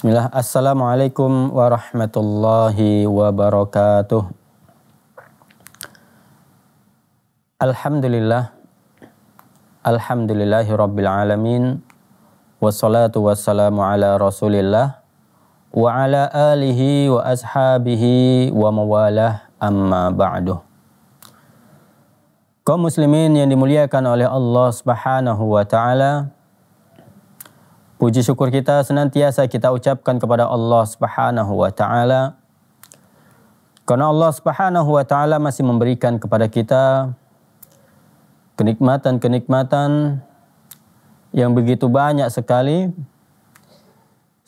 Bismillah. Assalamualaikum warahmatullahi wabarakatuh. Alhamdulillah. Alhamdulillahi rabbil alamin. Wassalatu wassalamu ala rasulillah. Wa ala alihi wa ashabihi wa mawalah amma ba'du. Kaum muslimin yang dimuliakan oleh Allah subhanahu wa ta'ala. Puji syukur kita senantiasa kita ucapkan kepada Allah Subhanahu wa taala. Karena Allah Subhanahu wa taala masih memberikan kepada kita kenikmatan-kenikmatan yang begitu banyak sekali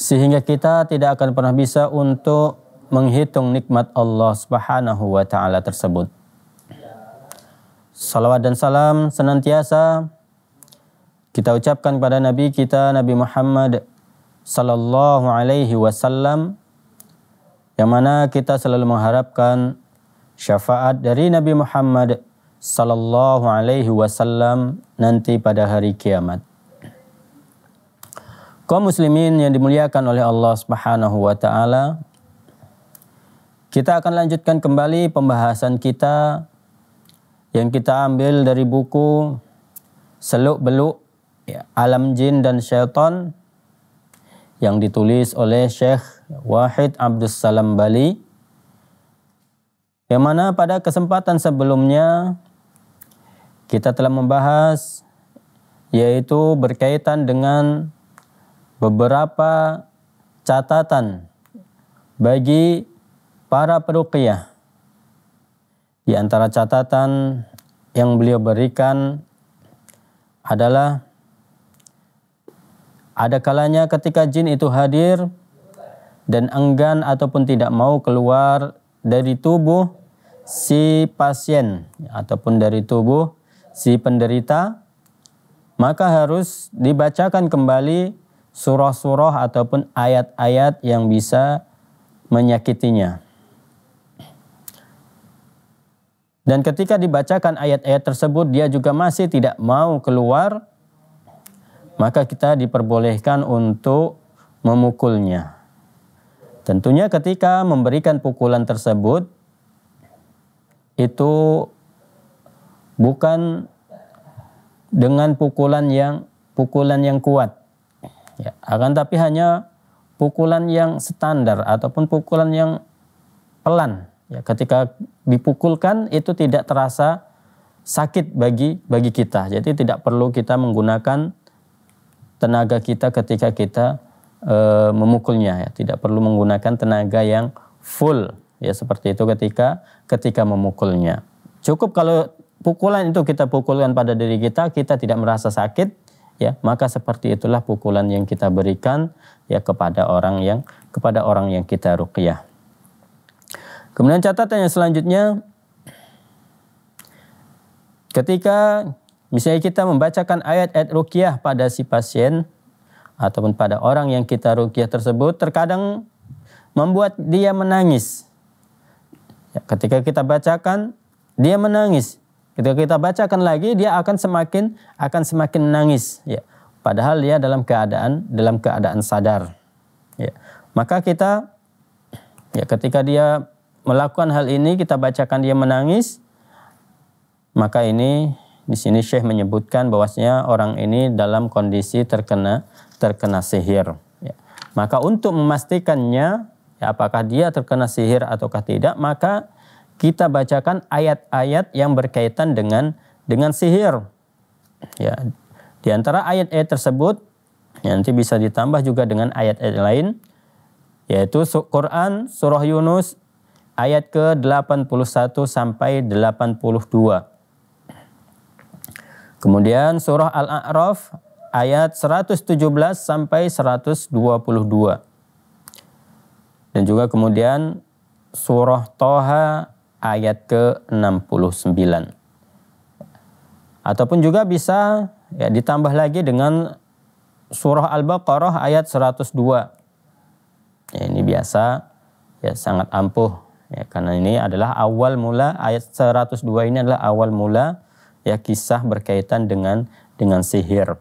sehingga kita tidak akan pernah bisa untuk menghitung nikmat Allah Subhanahu wa taala tersebut. Salawat dan salam senantiasa kita ucapkan pada Nabi kita Nabi Muhammad sallallahu alaihi wasallam yang mana kita selalu mengharapkan syafaat dari Nabi Muhammad sallallahu alaihi wasallam nanti pada hari kiamat. Kaum muslimin yang dimuliakan oleh Allah Subhanahu wa taala, kita akan lanjutkan kembali pembahasan kita yang kita ambil dari buku Seluk Beluk ya, Alam Jin dan Syaitan yang ditulis oleh Syekh Wahid Abdus Salam Bali yang mana pada kesempatan sebelumnya kita telah membahas yaitu berkaitan dengan beberapa catatan bagi para peruqiyah Di antara catatan yang beliau berikan adalah ada kalanya ketika jin itu hadir dan enggan ataupun tidak mau keluar dari tubuh si pasien ataupun dari tubuh si penderita, maka harus dibacakan kembali surah-surah ataupun ayat-ayat yang bisa menyakitinya. Dan ketika dibacakan ayat-ayat tersebut, dia juga masih tidak mau keluar, maka kita diperbolehkan untuk memukulnya. Tentunya ketika memberikan pukulan tersebut itu bukan dengan pukulan yang pukulan yang kuat. Ya, akan tapi hanya pukulan yang standar ataupun pukulan yang pelan. Ya, ketika dipukulkan itu tidak terasa sakit bagi bagi kita. Jadi tidak perlu kita menggunakan tenaga kita ketika kita e, memukulnya ya tidak perlu menggunakan tenaga yang full ya seperti itu ketika ketika memukulnya cukup kalau pukulan itu kita pukulkan pada diri kita kita tidak merasa sakit ya maka seperti itulah pukulan yang kita berikan ya kepada orang yang kepada orang yang kita ruqyah kemudian catatan yang selanjutnya ketika Misalnya kita membacakan ayat-ayat ruqyah pada si pasien ataupun pada orang yang kita ruqyah tersebut terkadang membuat dia menangis. Ya, ketika kita bacakan dia menangis. Ketika kita bacakan lagi dia akan semakin akan semakin menangis ya. Padahal dia dalam keadaan dalam keadaan sadar. Ya. Maka kita ya ketika dia melakukan hal ini kita bacakan dia menangis maka ini di sini Syekh menyebutkan bahwasanya orang ini dalam kondisi terkena terkena sihir. Ya. Maka untuk memastikannya ya, apakah dia terkena sihir ataukah tidak, maka kita bacakan ayat-ayat yang berkaitan dengan dengan sihir. Ya, di antara ayat-ayat tersebut ya, nanti bisa ditambah juga dengan ayat-ayat lain yaitu Quran surah Yunus ayat ke-81 sampai 82. Kemudian surah Al-A'raf ayat 117 sampai 122. Dan juga kemudian surah Toha ayat ke-69. Ataupun juga bisa ya, ditambah lagi dengan surah Al-Baqarah ayat 102. Ya, ini biasa ya sangat ampuh ya karena ini adalah awal mula ayat 102 ini adalah awal mula ya kisah berkaitan dengan dengan sihir.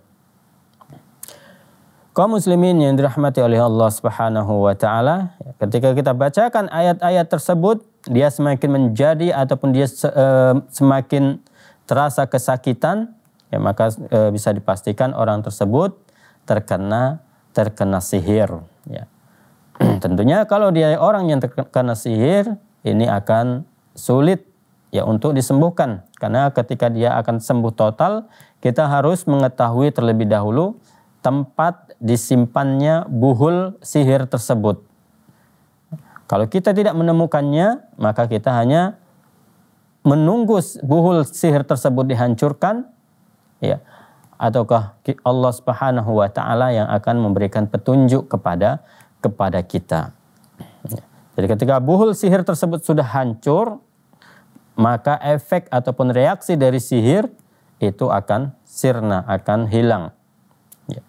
Kaum muslimin yang dirahmati oleh Allah Subhanahu wa taala, ketika kita bacakan ayat-ayat tersebut, dia semakin menjadi ataupun dia eh, semakin terasa kesakitan, ya maka eh, bisa dipastikan orang tersebut terkena terkena sihir, ya. Tentunya kalau dia orang yang terkena sihir, ini akan sulit ya untuk disembuhkan karena ketika dia akan sembuh total kita harus mengetahui terlebih dahulu tempat disimpannya buhul sihir tersebut. Kalau kita tidak menemukannya, maka kita hanya menunggu buhul sihir tersebut dihancurkan ya ataukah Allah Subhanahu wa taala yang akan memberikan petunjuk kepada kepada kita. Ya. Jadi ketika buhul sihir tersebut sudah hancur, maka efek ataupun reaksi dari sihir itu akan sirna, akan hilang. Ya.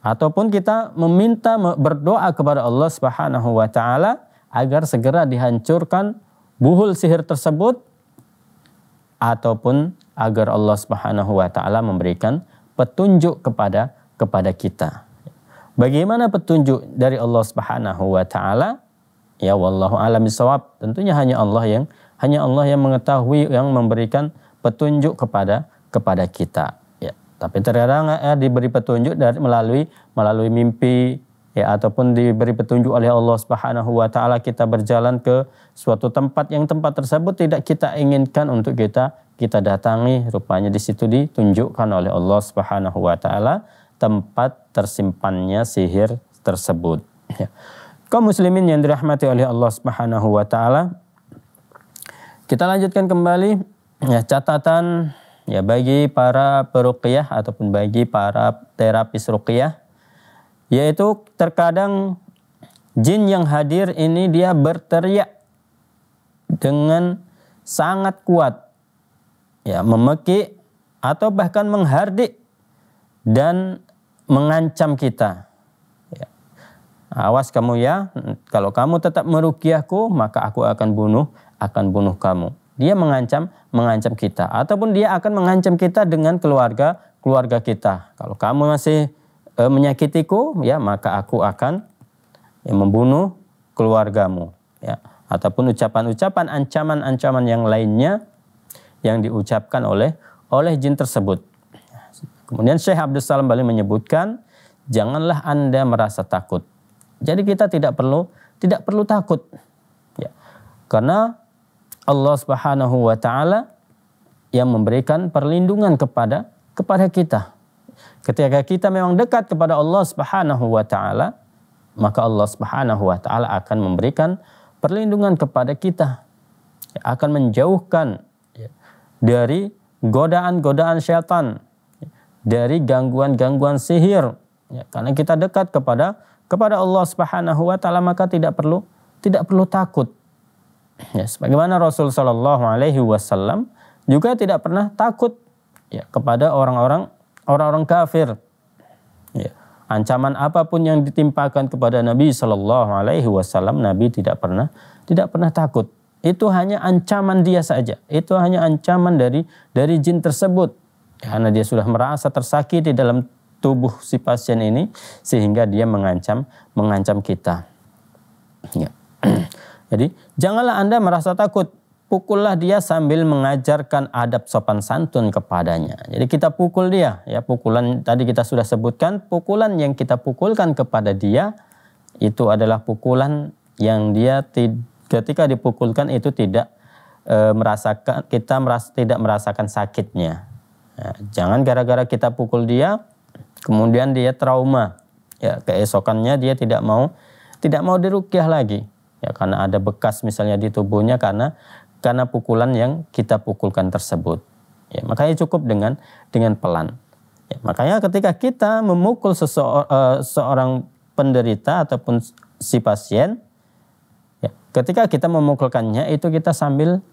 Ataupun kita meminta berdoa kepada Allah Subhanahu wa taala agar segera dihancurkan buhul sihir tersebut ataupun agar Allah Subhanahu wa taala memberikan petunjuk kepada kepada kita. Bagaimana petunjuk dari Allah Subhanahu wa taala? Ya wallahu alam Tentunya hanya Allah yang hanya Allah yang mengetahui yang memberikan petunjuk kepada kepada kita. Ya. Tapi terkadang ya, diberi petunjuk dari melalui melalui mimpi ya ataupun diberi petunjuk oleh Allah Subhanahu wa taala kita berjalan ke suatu tempat yang tempat tersebut tidak kita inginkan untuk kita kita datangi rupanya di situ ditunjukkan oleh Allah Subhanahu wa taala tempat tersimpannya sihir tersebut. Ya. Kaum muslimin yang dirahmati oleh Allah Subhanahu wa taala, kita lanjutkan kembali ya catatan ya bagi para peruqyah ataupun bagi para terapis ruqyah yaitu terkadang jin yang hadir ini dia berteriak dengan sangat kuat ya memekik atau bahkan menghardik dan mengancam kita. Ya. Awas kamu ya, kalau kamu tetap merukiahku maka aku akan bunuh akan bunuh kamu. Dia mengancam, mengancam kita. Ataupun dia akan mengancam kita dengan keluarga, keluarga kita. Kalau kamu masih e, menyakitiku, ya maka aku akan ya, membunuh keluargamu. Ya. Ataupun ucapan-ucapan, ancaman-ancaman yang lainnya yang diucapkan oleh oleh jin tersebut. Kemudian Syekh Abdul Salam Bali menyebutkan, janganlah Anda merasa takut. Jadi kita tidak perlu tidak perlu takut. Ya. Karena Allah Subhanahu wa taala yang memberikan perlindungan kepada kepada kita. Ketika kita memang dekat kepada Allah Subhanahu wa taala, maka Allah Subhanahu wa taala akan memberikan perlindungan kepada kita. Akan menjauhkan dari godaan-godaan setan dari gangguan-gangguan sihir. Ya, karena kita dekat kepada kepada Allah Subhanahu wa taala maka tidak perlu tidak perlu takut Ya, sebagaimana Rasul Shallallahu Alaihi Wasallam juga tidak pernah takut ya, kepada orang-orang orang-orang kafir. Ya, ancaman apapun yang ditimpakan kepada Nabi Shallallahu Alaihi Wasallam, Nabi tidak pernah tidak pernah takut. Itu hanya ancaman dia saja. Itu hanya ancaman dari dari jin tersebut karena dia sudah merasa tersakiti dalam tubuh si pasien ini sehingga dia mengancam mengancam kita. Ya. Jadi janganlah Anda merasa takut. Pukullah dia sambil mengajarkan adab sopan santun kepadanya. Jadi kita pukul dia, ya pukulan tadi kita sudah sebutkan, pukulan yang kita pukulkan kepada dia itu adalah pukulan yang dia ketika dipukulkan itu tidak e, merasakan kita merasa, tidak merasakan sakitnya. Ya, jangan gara-gara kita pukul dia kemudian dia trauma. Ya keesokannya dia tidak mau tidak mau dirukyah lagi ya karena ada bekas misalnya di tubuhnya karena karena pukulan yang kita pukulkan tersebut. Ya, makanya cukup dengan dengan pelan. Ya, makanya ketika kita memukul seseorang eh, penderita ataupun si pasien, ya, ketika kita memukulkannya itu kita sambil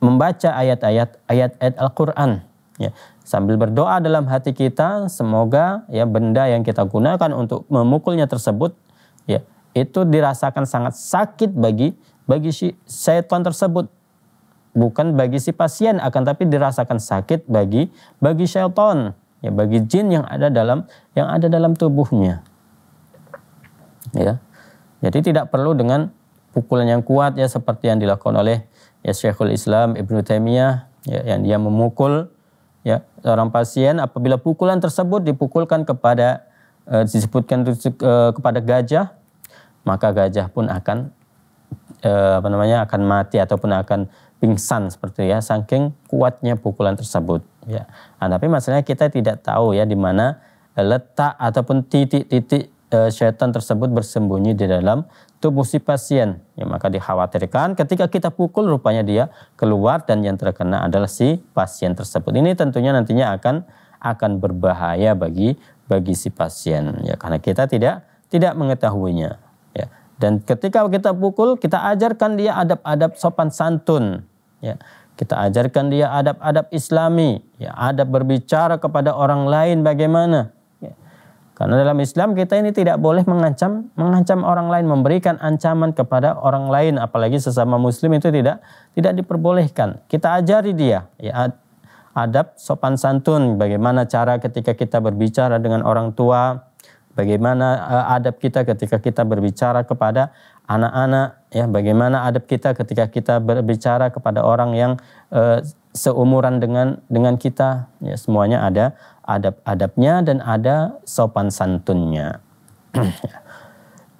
membaca ayat-ayat ayat-ayat Al-Qur'an ya sambil berdoa dalam hati kita semoga ya benda yang kita gunakan untuk memukulnya tersebut ya itu dirasakan sangat sakit bagi bagi si setan tersebut bukan bagi si pasien akan tapi dirasakan sakit bagi bagi setan ya bagi jin yang ada dalam yang ada dalam tubuhnya ya jadi tidak perlu dengan pukulan yang kuat ya seperti yang dilakukan oleh ya Syekhul Islam Ibnu Taimiyah ya, yang dia memukul ya seorang pasien apabila pukulan tersebut dipukulkan kepada eh, disebutkan eh, kepada gajah maka gajah pun akan eh, apa namanya akan mati ataupun akan pingsan seperti ya saking kuatnya pukulan tersebut ya. Nah, tapi masalahnya kita tidak tahu ya di mana eh, letak ataupun titik-titik e, eh, setan tersebut bersembunyi di dalam tubuh si pasien. Ya, maka dikhawatirkan ketika kita pukul rupanya dia keluar dan yang terkena adalah si pasien tersebut. Ini tentunya nantinya akan akan berbahaya bagi bagi si pasien ya karena kita tidak tidak mengetahuinya. Dan ketika kita pukul, kita ajarkan dia adab-adab sopan santun. Ya. Kita ajarkan dia adab-adab islami. Ya, adab berbicara kepada orang lain bagaimana. Ya. Karena dalam Islam kita ini tidak boleh mengancam mengancam orang lain, memberikan ancaman kepada orang lain. Apalagi sesama muslim itu tidak tidak diperbolehkan. Kita ajari dia. Ya, adab sopan santun. Bagaimana cara ketika kita berbicara dengan orang tua bagaimana eh, adab kita ketika kita berbicara kepada anak-anak ya bagaimana adab kita ketika kita berbicara kepada orang yang uh, seumuran dengan dengan kita ya semuanya ada adab-adabnya dan ada sopan santunnya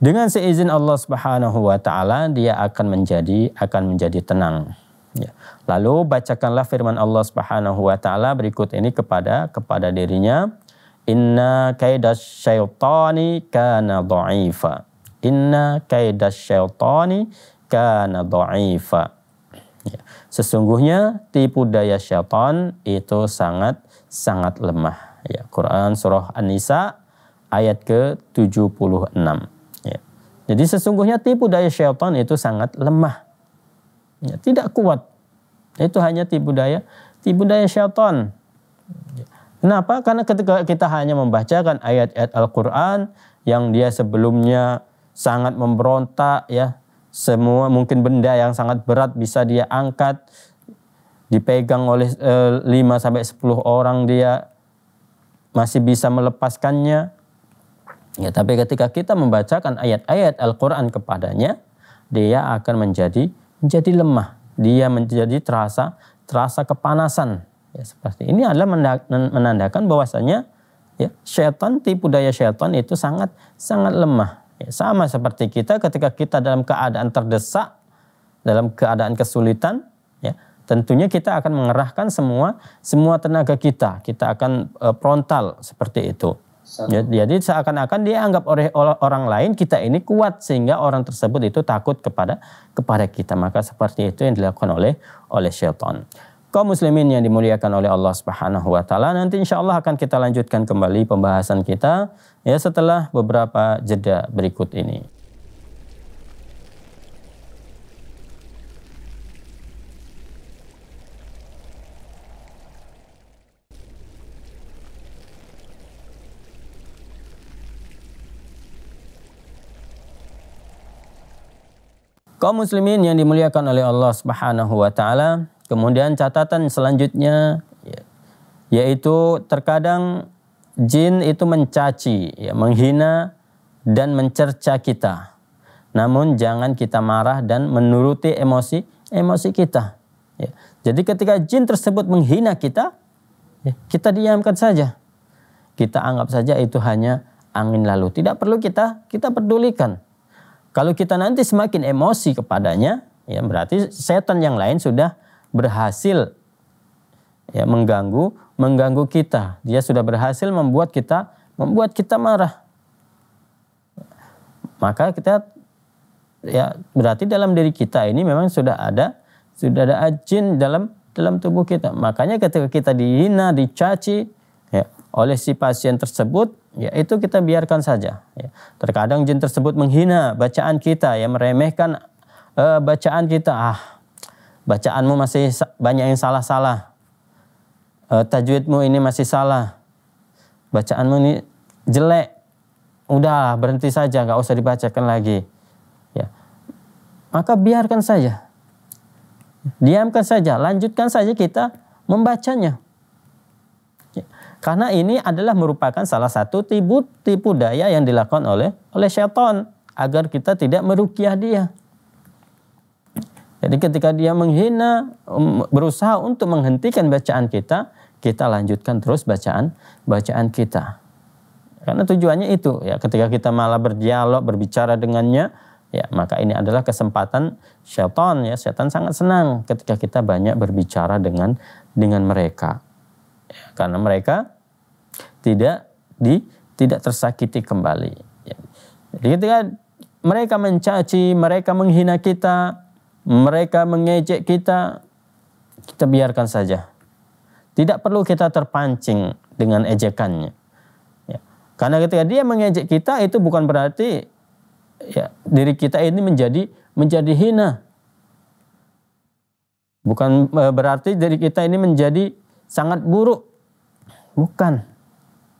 dengan seizin Allah Subhanahu wa taala dia akan menjadi akan menjadi tenang Ya. Lalu bacakanlah firman Allah Subhanahu wa taala berikut ini kepada kepada dirinya Inna kaidas syaitani kana dha'ifa. Inna kaidas syaitani kana dha'ifa. Ya. Sesungguhnya tipu daya syaitan itu sangat sangat lemah. Ya, Quran surah An-Nisa ayat ke-76. Ya. Jadi sesungguhnya tipu daya syaitan itu sangat lemah. Ya, tidak kuat. Itu hanya tipu daya tipu daya syaitan. Ya. Kenapa? Karena ketika kita hanya membacakan ayat-ayat Al-Quran yang dia sebelumnya sangat memberontak ya, semua mungkin benda yang sangat berat bisa dia angkat, dipegang oleh e, eh, 5 sampai sepuluh orang dia masih bisa melepaskannya. Ya, tapi ketika kita membacakan ayat-ayat Al-Qur'an kepadanya, dia akan menjadi menjadi lemah, dia menjadi terasa terasa kepanasan. Ya, seperti ini adalah menandakan bahwasanya ya, syaitan tipu daya setan itu sangat sangat lemah. Ya, sama seperti kita ketika kita dalam keadaan terdesak, dalam keadaan kesulitan, ya, tentunya kita akan mengerahkan semua semua tenaga kita. Kita akan uh, frontal seperti itu. Ya, jadi seakan-akan dia anggap oleh orang lain kita ini kuat sehingga orang tersebut itu takut kepada kepada kita. Maka seperti itu yang dilakukan oleh oleh setan kaum muslimin yang dimuliakan oleh Allah Subhanahu wa taala. Nanti insyaallah akan kita lanjutkan kembali pembahasan kita ya setelah beberapa jeda berikut ini. Kau muslimin yang dimuliakan oleh Allah Subhanahu wa taala, Kemudian catatan selanjutnya ya, yaitu terkadang jin itu mencaci, ya, menghina dan mencerca kita. Namun jangan kita marah dan menuruti emosi emosi kita. Ya. Jadi ketika jin tersebut menghina kita, ya, kita diamkan saja. Kita anggap saja itu hanya angin lalu. Tidak perlu kita kita pedulikan. Kalau kita nanti semakin emosi kepadanya, ya berarti setan yang lain sudah berhasil ya mengganggu mengganggu kita. Dia sudah berhasil membuat kita membuat kita marah. Maka kita ya berarti dalam diri kita ini memang sudah ada sudah ada ajin dalam dalam tubuh kita. Makanya ketika kita dihina, dicaci ya, oleh si pasien tersebut, ya itu kita biarkan saja. Ya. Terkadang jin tersebut menghina bacaan kita, ya meremehkan uh, bacaan kita. Ah, bacaanmu masih banyak yang salah-salah. Eh, tajwidmu ini masih salah. Bacaanmu ini jelek. Udah berhenti saja, nggak usah dibacakan lagi. Ya. Maka biarkan saja. Diamkan saja, lanjutkan saja kita membacanya. Ya. Karena ini adalah merupakan salah satu tipu, tipu daya yang dilakukan oleh oleh syaitan agar kita tidak merukiah dia. Jadi ketika dia menghina, um, berusaha untuk menghentikan bacaan kita, kita lanjutkan terus bacaan bacaan kita. Karena tujuannya itu ya ketika kita malah berdialog, berbicara dengannya, ya maka ini adalah kesempatan setan ya. Setan sangat senang ketika kita banyak berbicara dengan dengan mereka. Ya, karena mereka tidak di tidak tersakiti kembali. Ya. Jadi ketika mereka mencaci, mereka menghina kita, mereka mengejek kita, kita biarkan saja. Tidak perlu kita terpancing dengan ejekannya. Ya. Karena ketika dia mengejek kita itu bukan berarti ya, diri kita ini menjadi menjadi hina. Bukan e, berarti diri kita ini menjadi sangat buruk. Bukan.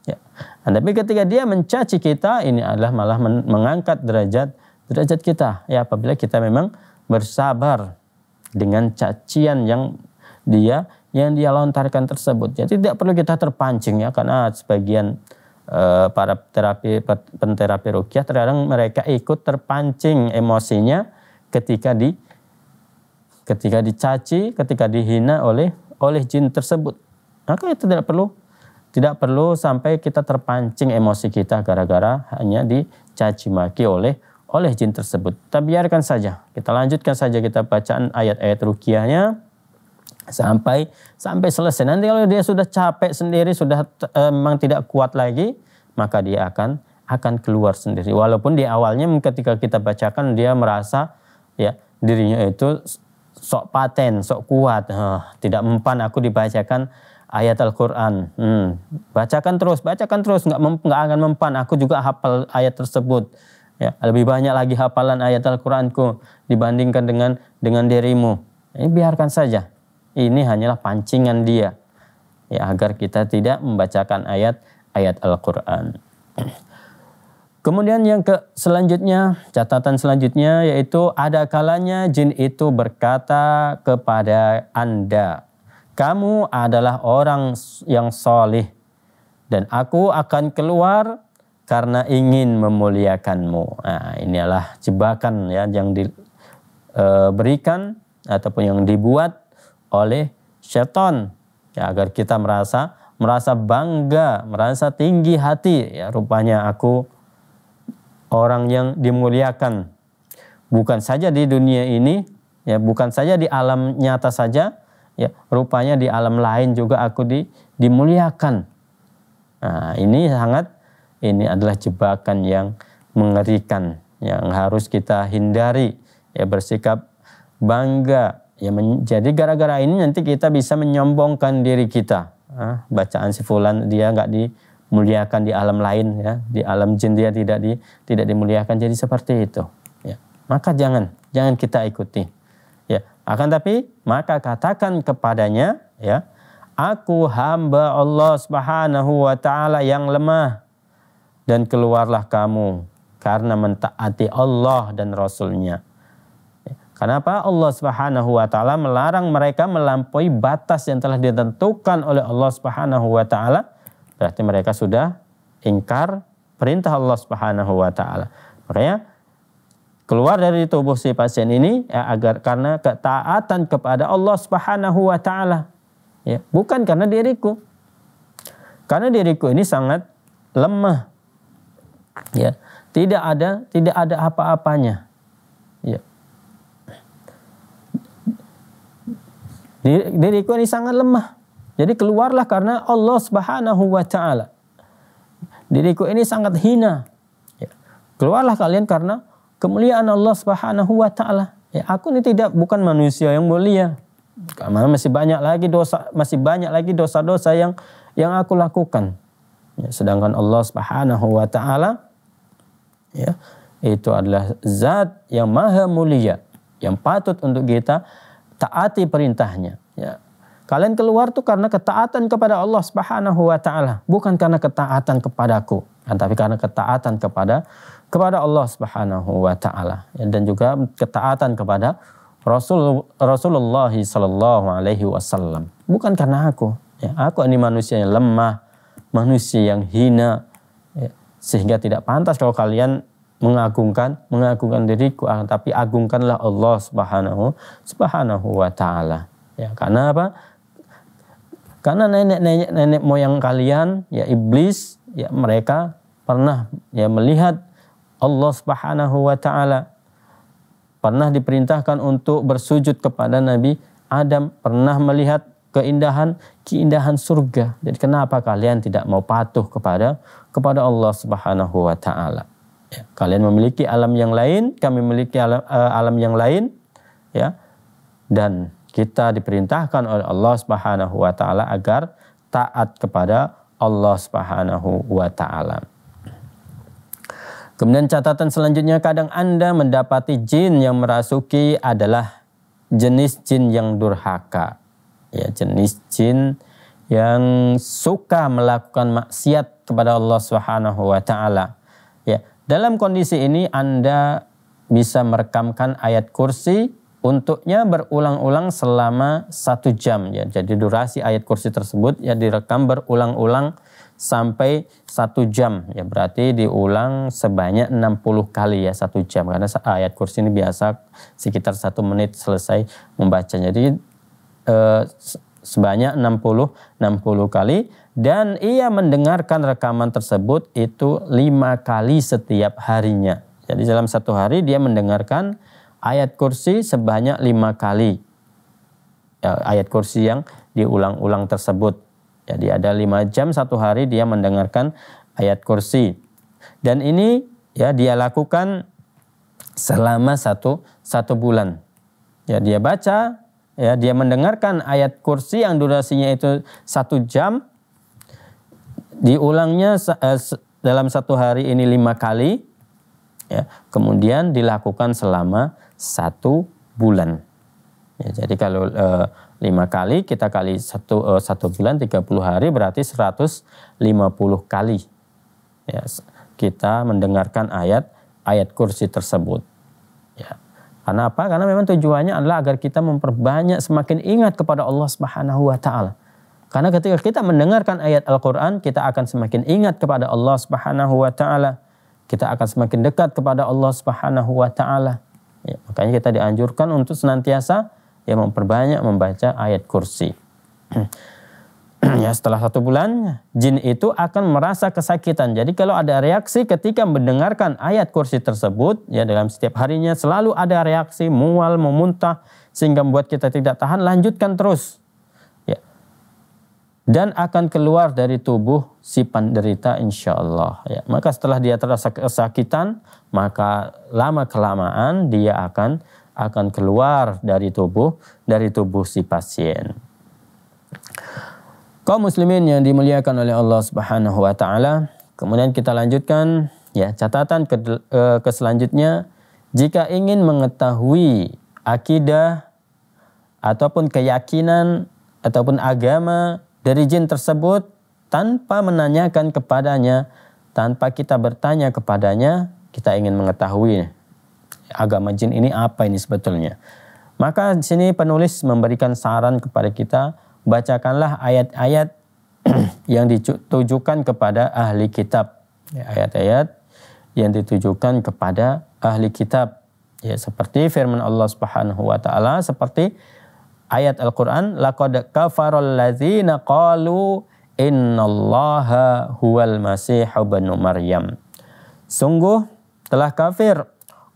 Ya. Nah, tapi ketika dia mencaci kita, ini adalah malah mengangkat derajat derajat kita. Ya apabila kita memang bersabar dengan cacian yang dia yang dia lontarkan tersebut. Ya tidak perlu kita terpancing ya karena sebagian eh, para terapi penterapi rukyah terkadang mereka ikut terpancing emosinya ketika di ketika dicaci, ketika dihina oleh oleh jin tersebut. Maka itu tidak perlu tidak perlu sampai kita terpancing emosi kita gara-gara hanya dicaci maki oleh oleh jin tersebut. Kita biarkan saja. Kita lanjutkan saja kita bacaan ayat-ayat rukiahnya sampai sampai selesai. Nanti kalau dia sudah capek sendiri, sudah e, memang tidak kuat lagi, maka dia akan akan keluar sendiri. Walaupun di awalnya ketika kita bacakan dia merasa ya dirinya itu sok paten, sok kuat, huh, tidak mempan aku dibacakan ayat Al-Quran. Hmm. Bacakan terus, bacakan terus, nggak, akan mempan. Aku juga hafal ayat tersebut. Ya, lebih banyak lagi hafalan ayat Al-Qur'anku dibandingkan dengan dengan dirimu. Ini biarkan saja. Ini hanyalah pancingan dia. Ya, agar kita tidak membacakan ayat ayat Al-Qur'an. Kemudian yang ke selanjutnya, catatan selanjutnya yaitu ada kalanya jin itu berkata kepada Anda, "Kamu adalah orang yang solih dan aku akan keluar karena ingin memuliakanmu. Nah, inilah jebakan ya yang diberikan eh, e, ataupun yang dibuat oleh setan ya agar kita merasa merasa bangga, merasa tinggi hati ya rupanya aku orang yang dimuliakan bukan saja di dunia ini ya bukan saja di alam nyata saja ya rupanya di alam lain juga aku di, dimuliakan. Nah, ini sangat ini adalah jebakan yang mengerikan yang harus kita hindari ya bersikap bangga ya menjadi gara-gara ini nanti kita bisa menyombongkan diri kita ah, bacaan si fulan dia nggak dimuliakan di alam lain ya di alam jin dia tidak di tidak dimuliakan jadi seperti itu ya maka jangan jangan kita ikuti ya akan tapi maka katakan kepadanya ya aku hamba Allah Subhanahu wa taala yang lemah dan keluarlah kamu karena mentaati Allah dan Rasulnya. Ya, kenapa Allah Subhanahu wa taala melarang mereka melampaui batas yang telah ditentukan oleh Allah Subhanahu wa taala? Berarti mereka sudah ingkar perintah Allah Subhanahu wa taala. Makanya keluar dari tubuh si pasien ini ya, agar karena ketaatan kepada Allah Subhanahu wa taala. Ya, bukan karena diriku. Karena diriku ini sangat lemah Ya, tidak ada tidak ada apa-apanya. Ya. Diriku ini sangat lemah. Jadi keluarlah karena Allah Subhanahu wa taala. Diriku ini sangat hina. Ya. Keluarlah kalian karena kemuliaan Allah Subhanahu wa taala. Ya, aku ini tidak bukan manusia yang mulia. Karena masih banyak lagi dosa, masih banyak lagi dosa-dosa yang yang aku lakukan. Ya, sedangkan Allah Subhanahu wa taala ya itu adalah zat yang maha mulia yang patut untuk kita taati perintahnya ya kalian keluar tuh karena ketaatan kepada Allah Subhanahu wa taala bukan karena ketaatan kepadaku kan tapi karena ketaatan kepada kepada Allah Subhanahu wa taala ya, dan juga ketaatan kepada Rasul Rasulullah sallallahu alaihi wasallam bukan karena aku ya aku ini manusia yang lemah manusia yang hina sehingga tidak pantas kalau kalian mengagungkan mengagungkan diriku ah, tapi agungkanlah Allah Subhanahu Subhanahu wa taala. Ya, karena apa? Karena nenek-nenek nenek moyang kalian ya iblis ya mereka pernah ya melihat Allah Subhanahu wa taala pernah diperintahkan untuk bersujud kepada Nabi Adam, pernah melihat keindahan keindahan surga. Jadi kenapa kalian tidak mau patuh kepada kepada Allah Subhanahu wa taala? Ya, kalian memiliki alam yang lain, kami memiliki alam, uh, alam yang lain, ya. Dan kita diperintahkan oleh Allah Subhanahu wa taala agar taat kepada Allah Subhanahu wa taala. Kemudian catatan selanjutnya kadang Anda mendapati jin yang merasuki adalah jenis jin yang durhaka ya jenis jin yang suka melakukan maksiat kepada Allah Subhanahu wa taala. Ya, dalam kondisi ini Anda bisa merekamkan ayat kursi untuknya berulang-ulang selama satu jam ya. Jadi durasi ayat kursi tersebut ya direkam berulang-ulang sampai satu jam ya berarti diulang sebanyak 60 kali ya satu jam karena ayat kursi ini biasa sekitar satu menit selesai membacanya. jadi Eh, sebanyak 60 60 kali dan ia mendengarkan rekaman tersebut itu lima kali setiap harinya. Jadi dalam satu hari dia mendengarkan ayat kursi sebanyak lima kali. Ya, ayat kursi yang diulang-ulang tersebut. Jadi ada lima jam satu hari dia mendengarkan ayat kursi. Dan ini ya dia lakukan selama satu satu bulan. Ya dia baca ya dia mendengarkan ayat kursi yang durasinya itu satu jam diulangnya eh, dalam satu hari ini lima kali ya kemudian dilakukan selama satu bulan ya, jadi kalau e, lima kali kita kali satu e, satu bulan 30 hari berarti 150 kali ya kita mendengarkan ayat ayat kursi tersebut karena apa? Karena memang tujuannya adalah agar kita memperbanyak semakin ingat kepada Allah Subhanahu wa taala. Karena ketika kita mendengarkan ayat Al-Qur'an, kita akan semakin ingat kepada Allah Subhanahu wa taala. Kita akan semakin dekat kepada Allah Subhanahu wa taala. Ya, makanya kita dianjurkan untuk senantiasa ya memperbanyak membaca ayat kursi. ya setelah satu bulan jin itu akan merasa kesakitan. Jadi kalau ada reaksi ketika mendengarkan ayat kursi tersebut ya dalam setiap harinya selalu ada reaksi mual, memuntah sehingga membuat kita tidak tahan lanjutkan terus. Ya. Dan akan keluar dari tubuh si penderita insya Allah. Ya. Maka setelah dia terasa kesakitan maka lama kelamaan dia akan akan keluar dari tubuh dari tubuh si pasien. Kaum muslimin yang dimuliakan oleh Allah Subhanahu wa taala, kemudian kita lanjutkan ya catatan ke, e, ke selanjutnya jika ingin mengetahui akidah ataupun keyakinan ataupun agama dari jin tersebut tanpa menanyakan kepadanya, tanpa kita bertanya kepadanya, kita ingin mengetahui agama jin ini apa ini sebetulnya. Maka di sini penulis memberikan saran kepada kita bacakanlah ayat-ayat yang ditujukan kepada ahli kitab. Ya, ayat-ayat yang ditujukan kepada ahli kitab. Ya, seperti firman Allah Subhanahu wa taala seperti ayat Al-Qur'an laqad kafarul ladzina qalu innallaha huwal masih ibnu Maryam. Sungguh telah kafir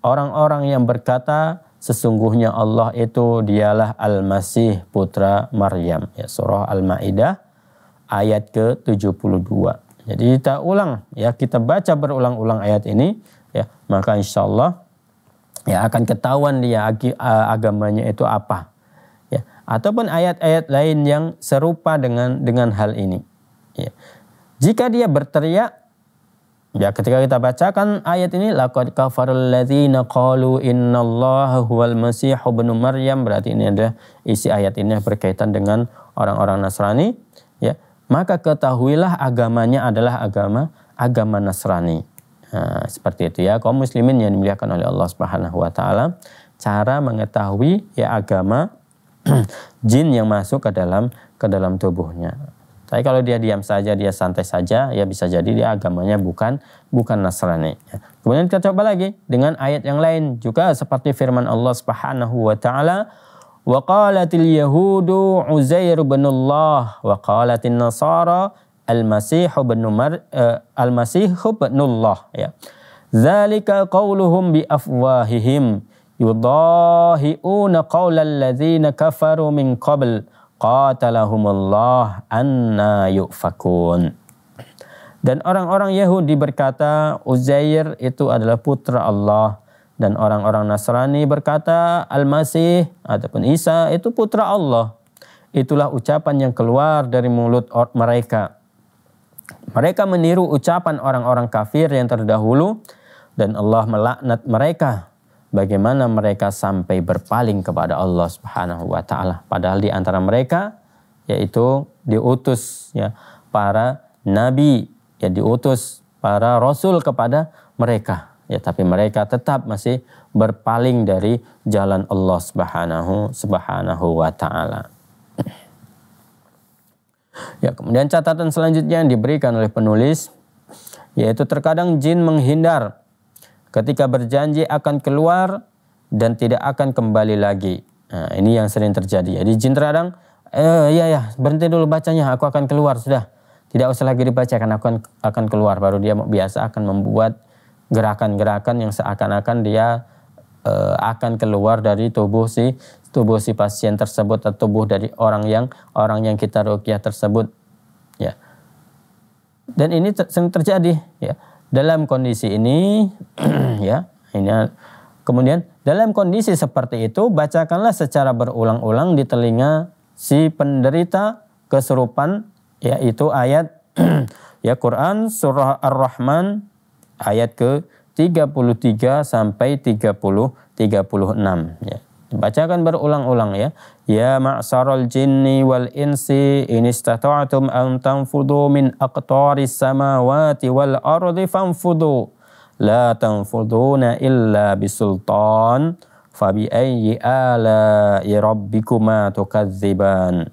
orang-orang yang berkata sesungguhnya Allah itu dialah Al-Masih putra Maryam ya surah Al-Maidah ayat ke-72. Jadi kita ulang ya kita baca berulang-ulang ayat ini ya maka insya Allah ya akan ketahuan dia agamanya itu apa ya ataupun ayat-ayat lain yang serupa dengan dengan hal ini ya. Jika dia berteriak Ya, ketika kita bacakan ayat ini laqad kafarul ladzina qalu innallaha huwal masih ibnu maryam berarti ini ada isi ayat ini berkaitan dengan orang-orang Nasrani, ya. Maka ketahuilah agamanya adalah agama agama Nasrani. Nah, seperti itu ya. Kaum muslimin yang dimuliakan oleh Allah Subhanahu wa taala, cara mengetahui ya agama jin yang masuk ke dalam ke dalam tubuhnya. Tapi kalau dia diam saja, dia santai saja, ya bisa jadi dia agamanya bukan bukan Nasrani. Ya. Kemudian kita coba lagi dengan ayat yang lain juga seperti firman Allah Subhanahu wa taala wa qalatil yahudu Uzair bin Allah wa qalatin nasara al-masih bin Mar eh, al-masih bin ya. Zalika qauluhum bi afwahihim yudahiuna qaulal ladzina kafaru min qabl qatalahumullah anna yu'fakun. Dan orang-orang Yahudi berkata Uzair itu adalah putra Allah dan orang-orang Nasrani berkata Al-Masih ataupun Isa itu putra Allah. Itulah ucapan yang keluar dari mulut mereka. Mereka meniru ucapan orang-orang kafir yang terdahulu dan Allah melaknat mereka bagaimana mereka sampai berpaling kepada Allah Subhanahu wa taala. Padahal di antara mereka yaitu diutus ya para nabi ya diutus para rasul kepada mereka ya tapi mereka tetap masih berpaling dari jalan Allah Subhanahu Subhanahu wa taala. Ya, kemudian catatan selanjutnya yang diberikan oleh penulis yaitu terkadang jin menghindar ketika berjanji akan keluar dan tidak akan kembali lagi. Nah, ini yang sering terjadi. Jadi jin terkadang, eh, ya ya berhenti dulu bacanya, aku akan keluar sudah. Tidak usah lagi dibaca, karena aku akan, keluar. Baru dia biasa akan membuat gerakan-gerakan yang seakan-akan dia eh, akan keluar dari tubuh si tubuh si pasien tersebut atau tubuh dari orang yang orang yang kita rukyah tersebut. Ya. Dan ini ter sering terjadi. Ya dalam kondisi ini ya, ini kemudian dalam kondisi seperti itu bacakanlah secara berulang-ulang di telinga si penderita kesurupan yaitu ayat ya Quran surah Ar-Rahman ayat ke 33 sampai 30 36 ya. Bacakan berulang-ulang ya. Ya ma'saral jinni wal insi in istata'tum an tanfudu min aqtaris samawati wal ardi fanfudu. La tanfuduna illa bisultan. Fabi ayyi ala'i rabbikuma tukadziban.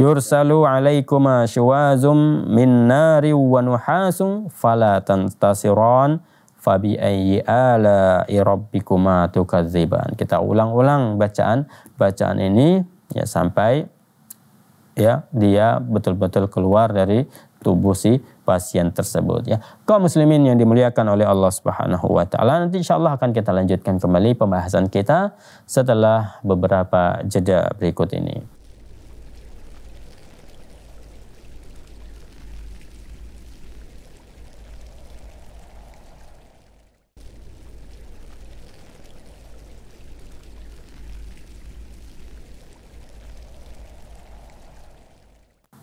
Yursalu alaikuma syuwazum min nari wa nuhasum fala tantasiran fabi ala'i rabbikuma Kita ulang-ulang bacaan bacaan ini ya sampai ya dia betul-betul keluar dari tubuh si pasien tersebut ya. Kaum muslimin yang dimuliakan oleh Allah Subhanahu wa taala nanti insyaallah akan kita lanjutkan kembali pembahasan kita setelah beberapa jeda berikut ini.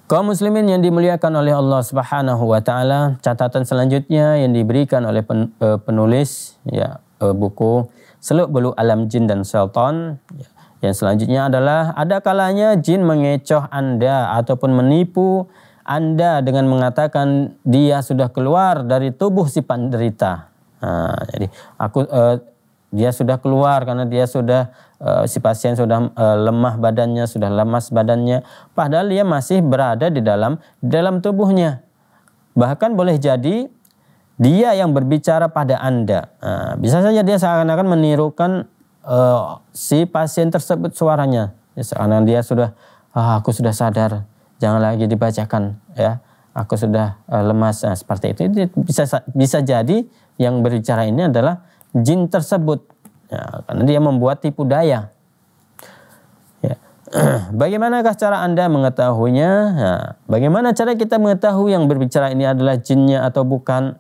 Kaum muslimin yang dimuliakan oleh Allah Subhanahu wa taala, catatan selanjutnya yang diberikan oleh eh, penulis ya eh, buku Seluk Beluk Alam Jin dan Selton ya, Yang selanjutnya adalah ada kalanya jin mengecoh Anda ataupun menipu Anda dengan mengatakan dia sudah keluar dari tubuh si penderita. Nah, jadi aku uh, dia sudah keluar karena dia sudah uh, si pasien sudah uh, lemah badannya, sudah lemas badannya, padahal dia masih berada di dalam dalam tubuhnya. Bahkan boleh jadi dia yang berbicara pada Anda. Nah, bisa saja dia seakan-akan menirukan uh, si pasien tersebut suaranya. Ya, seakan akan dia sudah ah, aku sudah sadar, jangan lagi dibacakan ya. Aku sudah uh, lemas nah, seperti itu. Itu bisa bisa jadi yang berbicara ini adalah jin tersebut. Ya, karena dia membuat tipu daya. Ya. Bagaimanakah cara Anda mengetahuinya? Nah, bagaimana cara kita mengetahui yang berbicara ini adalah jinnya atau bukan?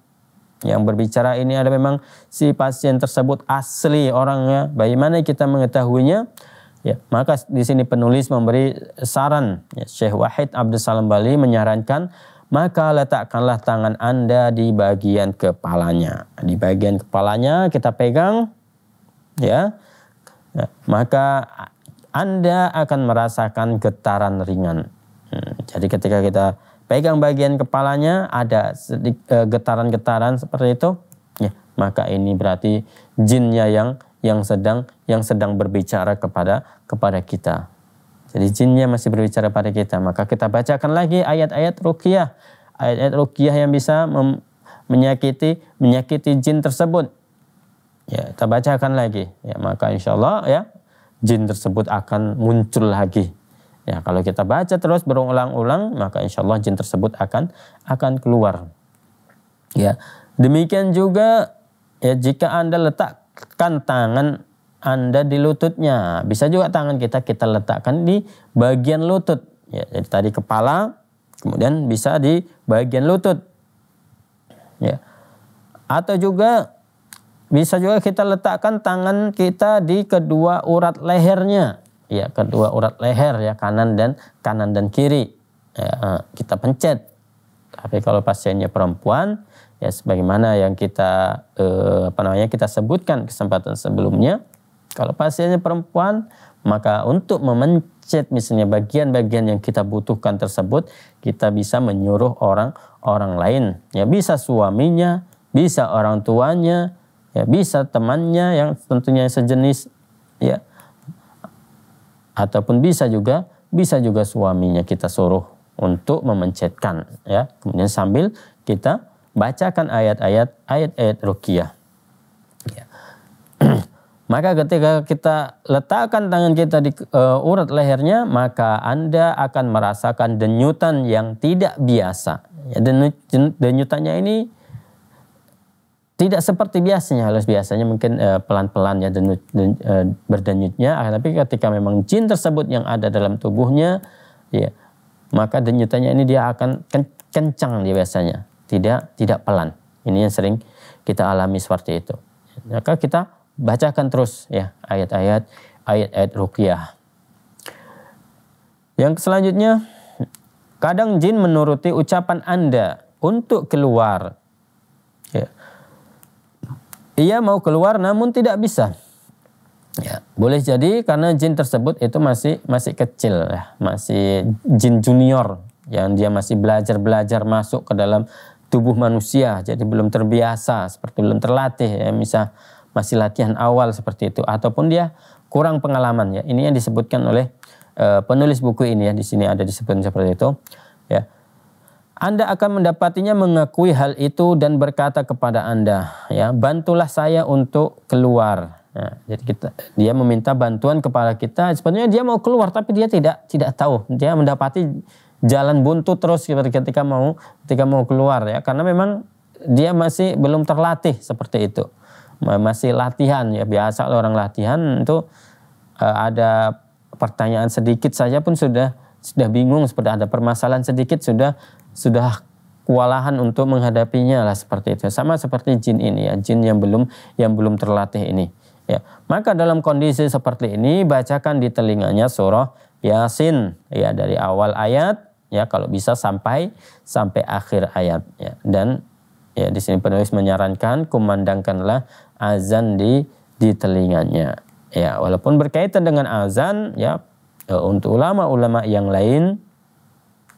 Yang berbicara ini ada memang si pasien tersebut asli orangnya. Bagaimana kita mengetahuinya? Ya, maka di sini penulis memberi saran. Ya, Syekh Wahid Abdul Salam Bali menyarankan maka letakkanlah tangan Anda di bagian kepalanya. Di bagian kepalanya kita pegang ya. ya maka Anda akan merasakan getaran ringan. Hmm, jadi ketika kita pegang bagian kepalanya ada eh, getaran-getaran seperti itu, ya, maka ini berarti jinnya yang yang sedang yang sedang berbicara kepada kepada kita. Jadi jinnya masih berbicara pada kita. Maka kita bacakan lagi ayat-ayat ruqyah. Ayat-ayat ruqyah yang bisa menyakiti menyakiti jin tersebut. Ya, kita bacakan lagi. Ya, maka insya Allah ya jin tersebut akan muncul lagi. Ya, kalau kita baca terus berulang-ulang, maka insya Allah jin tersebut akan akan keluar. Ya, demikian juga ya jika anda letakkan tangan anda di lututnya. Bisa juga tangan kita kita letakkan di bagian lutut. Ya, jadi tadi kepala, kemudian bisa di bagian lutut. Ya. Atau juga bisa juga kita letakkan tangan kita di kedua urat lehernya. Ya, kedua urat leher ya, kanan dan kanan dan kiri. Ya, eh, kita pencet. Tapi kalau pasiennya perempuan, ya sebagaimana yang kita eh, apa namanya kita sebutkan kesempatan sebelumnya kalau pasiennya perempuan, maka untuk memencet misalnya bagian-bagian yang kita butuhkan tersebut, kita bisa menyuruh orang orang lain. Ya bisa suaminya, bisa orang tuanya, ya bisa temannya yang tentunya sejenis ya ataupun bisa juga bisa juga suaminya kita suruh untuk memencetkan ya kemudian sambil kita bacakan ayat-ayat ayat-ayat rukiah maka ketika kita letakkan tangan kita di uh, urat lehernya, maka Anda akan merasakan denyutan yang tidak biasa. Ya, denyutannya ini tidak seperti biasanya, halus biasanya mungkin pelan eh, pelan-pelan ya denyut, den, uh, berdenyutnya. Ah, tapi ketika memang jin tersebut yang ada dalam tubuhnya, ya maka denyutannya ini dia akan ken kencang dia biasanya, tidak tidak pelan. Ini yang sering kita alami seperti itu. Maka kita bacakan terus ya ayat-ayat ayat-ayat ruqyah. Yang selanjutnya kadang jin menuruti ucapan Anda untuk keluar. Ya. Ia mau keluar namun tidak bisa. Ya, boleh jadi karena jin tersebut itu masih masih kecil ya, masih jin junior yang dia masih belajar-belajar masuk ke dalam tubuh manusia jadi belum terbiasa seperti belum terlatih ya misalnya masih latihan awal seperti itu ataupun dia kurang pengalaman ya. Ini yang disebutkan oleh e, penulis buku ini ya di sini ada disebutkan seperti itu ya. Anda akan mendapatinya mengakui hal itu dan berkata kepada Anda ya, bantulah saya untuk keluar. Nah, jadi kita dia meminta bantuan kepada kita. Sebenarnya dia mau keluar tapi dia tidak tidak tahu. Dia mendapati jalan buntu terus ketika mau ketika mau keluar ya karena memang dia masih belum terlatih seperti itu masih latihan ya biasa orang latihan itu eh, ada pertanyaan sedikit saja pun sudah sudah bingung seperti ada permasalahan sedikit sudah sudah kewalahan untuk menghadapinya lah seperti itu sama seperti jin ini ya jin yang belum yang belum terlatih ini ya maka dalam kondisi seperti ini bacakan di telinganya surah yasin ya dari awal ayat ya kalau bisa sampai sampai akhir ayat ya dan Ya, di sini penulis menyarankan kumandangkanlah azan di di telinganya. Ya, walaupun berkaitan dengan azan ya e, untuk ulama-ulama yang lain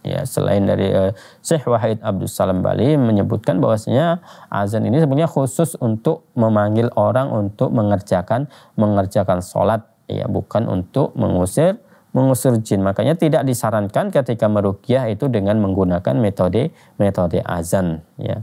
ya selain dari uh, Syekh Wahid Abdul Salam Bali menyebutkan bahwasanya azan ini sebenarnya khusus untuk memanggil orang untuk mengerjakan mengerjakan salat ya bukan untuk mengusir mengusir jin makanya tidak disarankan ketika merukyah itu dengan menggunakan metode metode azan ya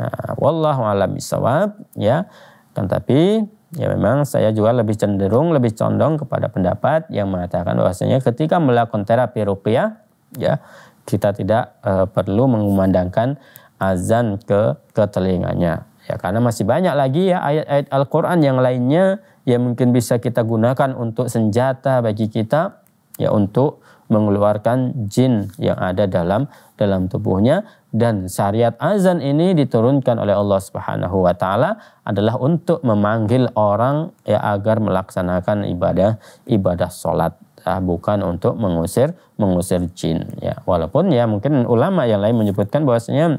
Nah, wallahu alam bisawab ya. Kan tapi ya memang saya juga lebih cenderung lebih condong kepada pendapat yang mengatakan bahwasanya ketika melakukan terapi rupiah ya kita tidak uh, perlu mengumandangkan azan ke ke telinganya ya karena masih banyak lagi ya ayat-ayat Al-Qur'an yang lainnya yang mungkin bisa kita gunakan untuk senjata bagi kita ya untuk mengeluarkan jin yang ada dalam dalam tubuhnya dan syariat azan ini diturunkan oleh Allah Subhanahu wa taala adalah untuk memanggil orang ya agar melaksanakan ibadah ibadah salat ah, bukan untuk mengusir mengusir jin ya walaupun ya mungkin ulama yang lain menyebutkan bahwasanya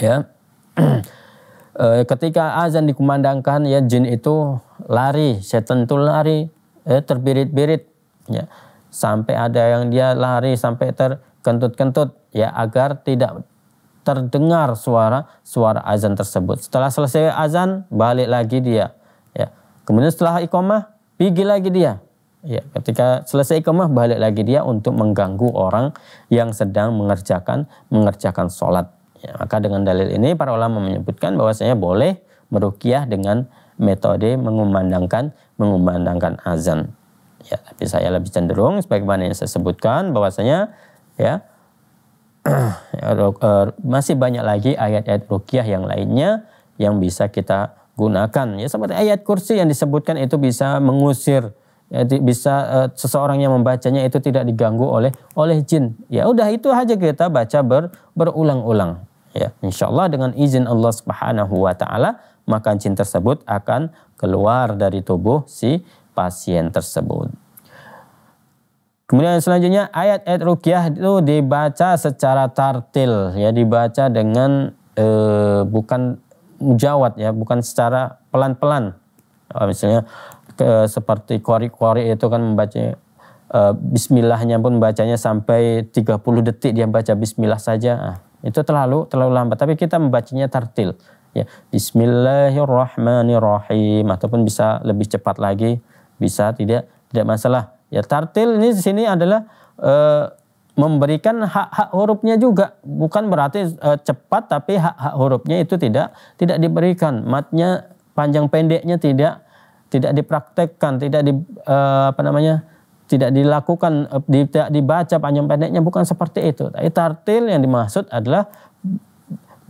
ya eh, ketika azan dikumandangkan ya jin itu lari setan itu lari ya, terbirit-birit ya sampai ada yang dia lari sampai ter kentut-kentut ya agar tidak terdengar suara suara azan tersebut. Setelah selesai azan balik lagi dia ya. Kemudian setelah iqamah pergi lagi dia. Ya, ketika selesai iqamah balik lagi dia untuk mengganggu orang yang sedang mengerjakan mengerjakan sholat. Ya, maka dengan dalil ini para ulama menyebutkan bahwasanya boleh merukyah dengan metode mengumandangkan mengumandangkan azan. Ya, tapi saya lebih cenderung sebagaimana yang saya sebutkan bahwasanya ya, ya eh, masih banyak lagi ayat-ayat rukyah yang lainnya yang bisa kita gunakan ya seperti ayat kursi yang disebutkan itu bisa mengusir ya, bisa uh, seseorang yang membacanya itu tidak diganggu oleh oleh jin. Ya udah itu aja kita baca ber, berulang-ulang. Ya, insya Allah dengan izin Allah Subhanahu wa taala maka jin tersebut akan keluar dari tubuh si pasien tersebut. Kemudian selanjutnya ayat-ayat rukyah itu dibaca secara tartil ya dibaca dengan e, bukan mujawat ya bukan secara pelan-pelan misalnya ke, seperti kori-kori itu kan membaca e, Bismillahnya pun membacanya sampai 30 detik dia baca Bismillah saja nah, itu terlalu terlalu lambat tapi kita membacanya tartil ya Bismillahirrahmanirrahim ataupun bisa lebih cepat lagi bisa tidak tidak masalah Ya tartil ini di sini adalah e, memberikan hak-hak hurufnya juga, bukan berarti e, cepat tapi hak-hak hurufnya itu tidak tidak diberikan. Matnya panjang pendeknya tidak tidak dipraktekkan, tidak di e, apa namanya? tidak dilakukan tidak dibaca panjang pendeknya bukan seperti itu. Tapi tartil yang dimaksud adalah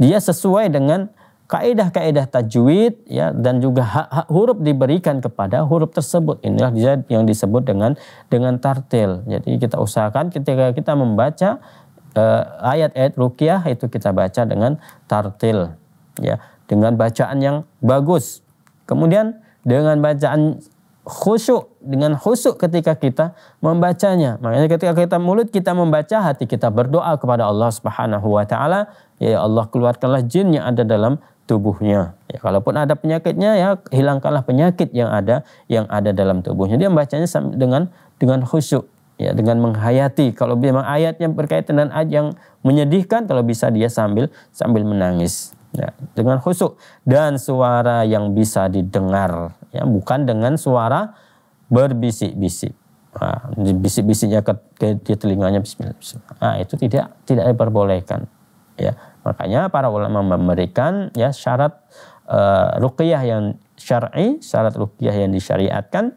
dia sesuai dengan kaedah-kaedah tajwid ya dan juga hak-hak huruf diberikan kepada huruf tersebut inilah yang disebut dengan dengan tartil jadi kita usahakan ketika kita membaca ayat-ayat eh, itu kita baca dengan tartil ya dengan bacaan yang bagus kemudian dengan bacaan khusyuk dengan khusyuk ketika kita membacanya makanya ketika kita mulut kita membaca hati kita berdoa kepada Allah Subhanahu wa taala ya, ya Allah keluarkanlah jin yang ada dalam tubuhnya. Ya, kalaupun ada penyakitnya ya hilangkanlah penyakit yang ada yang ada dalam tubuhnya. Dia membacanya dengan dengan khusyuk ya dengan menghayati kalau memang ayatnya berkaitan dengan ayat yang menyedihkan kalau bisa dia sambil sambil menangis ya, dengan khusyuk dan suara yang bisa didengar ya bukan dengan suara berbisik-bisik nah, bisik-bisiknya ke, ke, ke telinganya bismillah, bismillah. Nah, itu tidak tidak diperbolehkan ya Makanya para ulama memberikan ya syarat uh, ruqyah yang syar'i, syarat ruqyah yang disyariatkan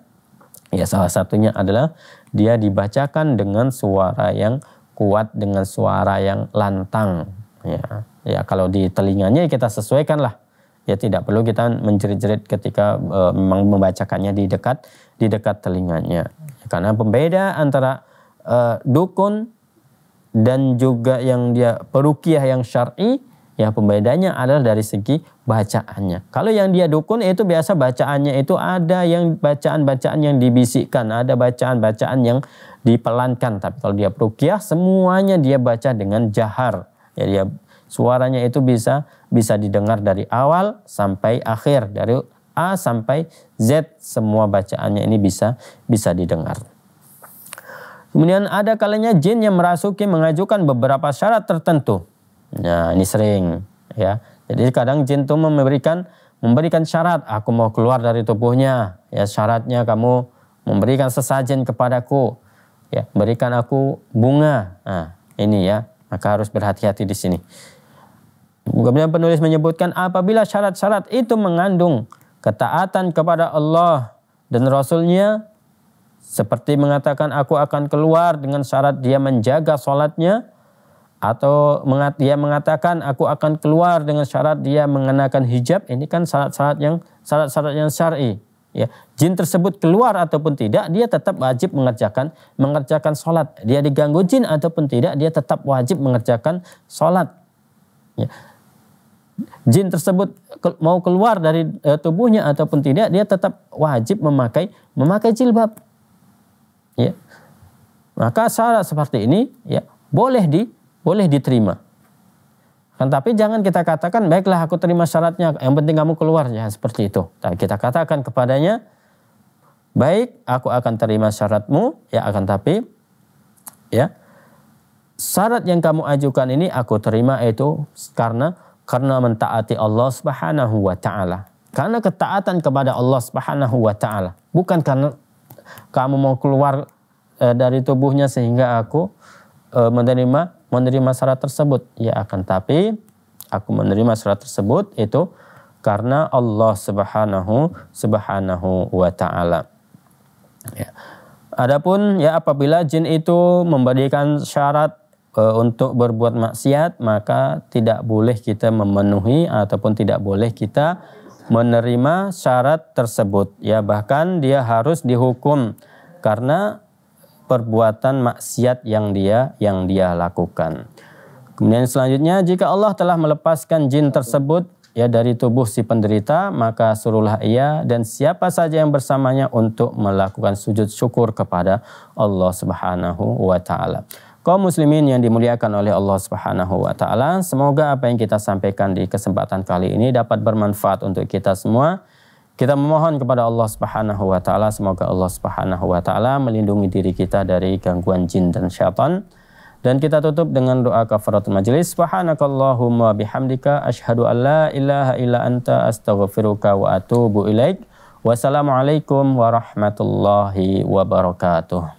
ya salah satunya adalah dia dibacakan dengan suara yang kuat dengan suara yang lantang ya. Ya kalau di telinganya ya kita sesuaikanlah ya tidak perlu kita menjerit-jerit ketika uh, memang membacakannya di dekat di dekat telinganya karena pembeda antara uh, dukun dan juga yang dia perukiah yang syar'i ya pembedanya adalah dari segi bacaannya. Kalau yang dia dukun itu biasa bacaannya itu ada yang bacaan-bacaan yang dibisikkan, ada bacaan-bacaan yang dipelankan. Tapi kalau dia perukiah semuanya dia baca dengan jahar. Ya dia suaranya itu bisa bisa didengar dari awal sampai akhir dari A sampai Z semua bacaannya ini bisa bisa didengar. Kemudian ada kalanya jin yang merasuki mengajukan beberapa syarat tertentu. Nah, ini sering ya. Jadi kadang jin itu memberikan memberikan syarat, aku mau keluar dari tubuhnya. Ya, syaratnya kamu memberikan sesajen kepadaku. Ya, berikan aku bunga. Nah, ini ya. Maka harus berhati-hati di sini. Kemudian penulis menyebutkan apabila syarat-syarat itu mengandung ketaatan kepada Allah dan Rasulnya, seperti mengatakan aku akan keluar dengan syarat dia menjaga sholatnya. Atau dia mengatakan aku akan keluar dengan syarat dia mengenakan hijab. Ini kan syarat-syarat yang syarat-syarat yang syar'i. Ya, jin tersebut keluar ataupun tidak, dia tetap wajib mengerjakan mengerjakan sholat. Dia diganggu jin ataupun tidak, dia tetap wajib mengerjakan sholat. Ya jin tersebut mau keluar dari eh, tubuhnya ataupun tidak dia tetap wajib memakai memakai jilbab ya maka syarat seperti ini ya boleh di boleh diterima kan tapi jangan kita katakan baiklah aku terima syaratnya yang penting kamu keluar ya seperti itu tapi nah, kita katakan kepadanya baik aku akan terima syaratmu ya akan tapi ya syarat yang kamu ajukan ini aku terima itu karena karena mentaati Allah Subhanahu wa taala karena ketaatan kepada Allah Subhanahu wa taala bukan karena kamu mau keluar e, dari tubuhnya sehingga aku e, menerima menerima syarat tersebut. Ya akan tapi aku menerima syarat tersebut itu karena Allah Subhanahu Subhanahu wa taala. Ya. Adapun ya apabila jin itu memberikan syarat e, untuk berbuat maksiat maka tidak boleh kita memenuhi ataupun tidak boleh kita menerima syarat tersebut ya bahkan dia harus dihukum karena perbuatan maksiat yang dia yang dia lakukan. Kemudian selanjutnya jika Allah telah melepaskan jin tersebut ya dari tubuh si penderita maka suruhlah ia dan siapa saja yang bersamanya untuk melakukan sujud syukur kepada Allah Subhanahu wa taala. Kaum muslimin yang dimuliakan oleh Allah Subhanahu wa taala, semoga apa yang kita sampaikan di kesempatan kali ini dapat bermanfaat untuk kita semua. Kita memohon kepada Allah Subhanahu wa taala semoga Allah Subhanahu wa taala melindungi diri kita dari gangguan jin dan syaitan. Dan kita tutup dengan doa kafarat majelis. Subhanakallahumma bihamdika asyhadu an la ilaha illa anta astaghfiruka wa atubu ilaik. Wassalamualaikum warahmatullahi wabarakatuh.